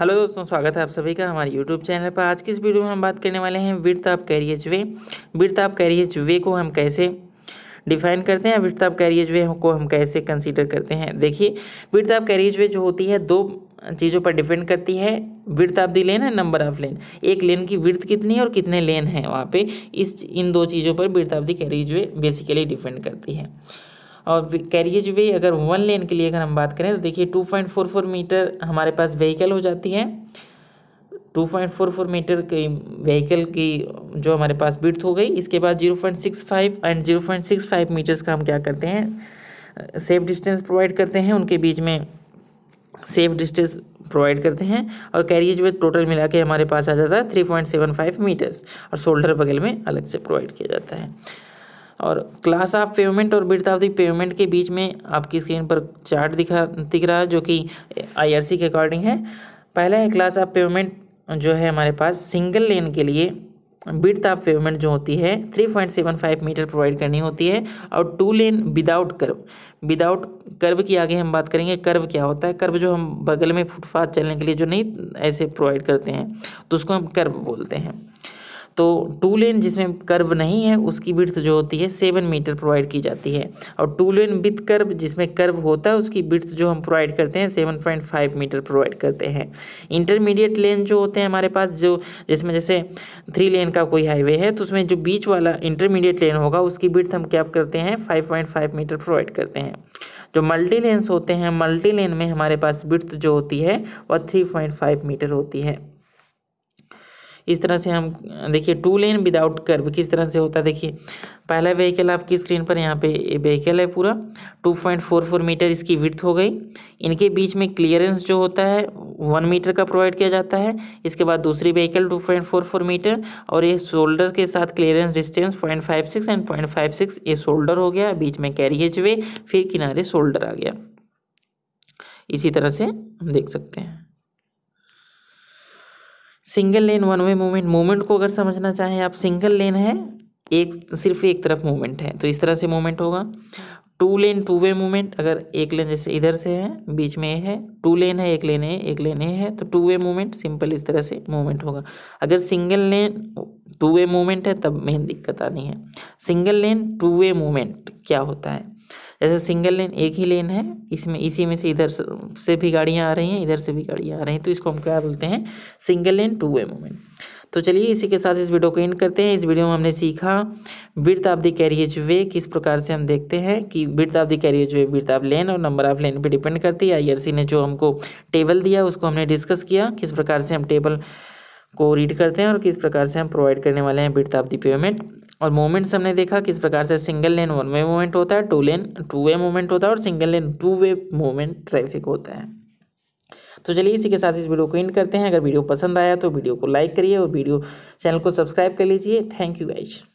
hello दोस्तों स्वागत है आप सभी का हमारे यूट्यूब चैनल पर आज की इस वीडियो में हम बात करने वाले हैं of carriageway of carriageway को हम कैसे डिफाइन करते हैं ऑफ कैरियज वे को हम कैसे कंसीडर करते हैं देखिए ऑफ कैरियज वे जो होती है दो चीज़ों पर डिपेंड करती है वृत्त ऑफ दी लेन है नंबर ऑफ लेन एक लेन की वृत्त कितनी है और कितने लेन है वहाँ पे इस इन दो चीज़ों पर वृत्त of the carriageway basically depend करती है और कैरिएज वे अगर वन लेन के लिए अगर हम बात करें तो देखिए two point four four meter हमारे पास व्हीकल हो जाती है two point four four meter की व्हीकल की जो हमारे पास बिर्थ हो गई इसके बाद zero point six five and zero point six five meters का हम क्या करते हैं सेफ डिस्टेंस प्रोवाइड करते हैं उनके बीच में सेफ डिस्टेंस प्रोवाइड करते हैं और कैरियज वे टोटल मिला के हमारे पास आ जाता है three point seven five meters और शोल्डर बगल में अलग से प्रोवाइड किया जाता है और क्लास ऑफ पेमेंट और बिट ऑफ पेमेंट के बीच में आपकी स्क्रीन पर चार्ट दिखा दिख रहा है जो कि आईआरसी के अकॉर्डिंग है पहला है क्लास ऑफ पेमेंट जो है हमारे पास सिंगल लेन के लिए बिट ऑफ पेमेंट जो होती है three point seven five meter provide करनी होती है और two lane without curve without curve की आगे हम बात करेंगे कर्व क्या होता है कर्व जो हम बगल में फुटपाथ चलने के लिए जो नहीं ऐसे प्रोवाइड करते हैं तो उसको हम कर्व बोलते हैं तो टू लेन जिसमें कर्व नहीं है उसकी विड्थ जो होती है सेवन मीटर प्रोवाइड की जाती है और टू लेन विथ कर्व जिसमें कर्व होता है उसकी विड्थ जो हम प्रोवाइड करते हैं seven point five meter provide करते हैं इंटरमीडिएट लेन जो होते हैं हमारे पास जो जिसमें जैसे थ्री लेन का कोई हाईवे है तो उसमें जो बीच वाला इंटरमीडिएट लेन होगा उसकी विड्थ हम क्या करते हैं five point five meter provide करते हैं जो मल्टी लेंस होते हैं मल्टी लेन में हमारे पास ब्रथ जो होती है वह थ्री पॉइंट फाइव मीटर होती है इस तरह से हम देखिए टू लेन विदाउट कर्व किस तरह से होता है देखिए पहला व्हीकल आपकी स्क्रीन पर यहाँ पे व्हीकल है पूरा two point four four meter इसकी विथ हो गई इनके बीच में क्लियरेंस जो होता है वन मीटर का प्रोवाइड किया जाता है इसके बाद दूसरी vehicle two point four four meter और ये शोल्डर के साथ clearance distance point five six and point five six ये शोल्डर हो गया बीच में कैरियज वे फिर किनारे शोल्डर आ गया इसी तरह से हम देख सकते हैं single lane one way movement movement को अगर समझना चाहें आप सिंगल लेन है एक सिर्फ एक तरफ मूवमेंट है तो इस तरह से मूवमेंट होगा two lane two way movement अगर एक लेन जैसे इधर से है बीच में है टू लेन है एक लेन है एक लेन ए है तो टू वे मूवमेंट सिंपल इस तरह से मूवमेंट होगा अगर single lane two way movement है तब मेन दिक्कत आनी है single lane two way movement क्या होता है जैसे सिंगल लेन एक ही लेन है इसमें इसी में से इधर से भी गाड़ियाँ आ रही हैं इधर से भी गाड़ियाँ आ रही हैं तो इसको हम क्या बोलते हैं single lane two way movement तो चलिए इसी के साथ इस वीडियो को इन करते हैं इस वीडियो में हमने सीखा birth of the carriageway किस प्रकार से हम देखते हैं कि birth of the carriageway birth of lane और नंबर ऑफ लेन पे डिपेंड करती है आईआरसी ने जो हमको टेबल दिया उसको हमने डिस्कस किया किस प्रकार से हम टेबल को रीड करते हैं और किस प्रकार से हम प्रोवाइड करने वाले हैं बिट ऑफ दी पेमेंट और मोमेंट्स हमने देखा किस प्रकार से single lane one way movement होता है two lane two way movement होता है और single lane two way movement traffic होता है तो चलिए इसी के साथ इस वीडियो को एंड करते हैं अगर वीडियो पसंद आया तो वीडियो को लाइक करिए और वीडियो चैनल को सब्सक्राइब कर लीजिए थैंक यू गाइज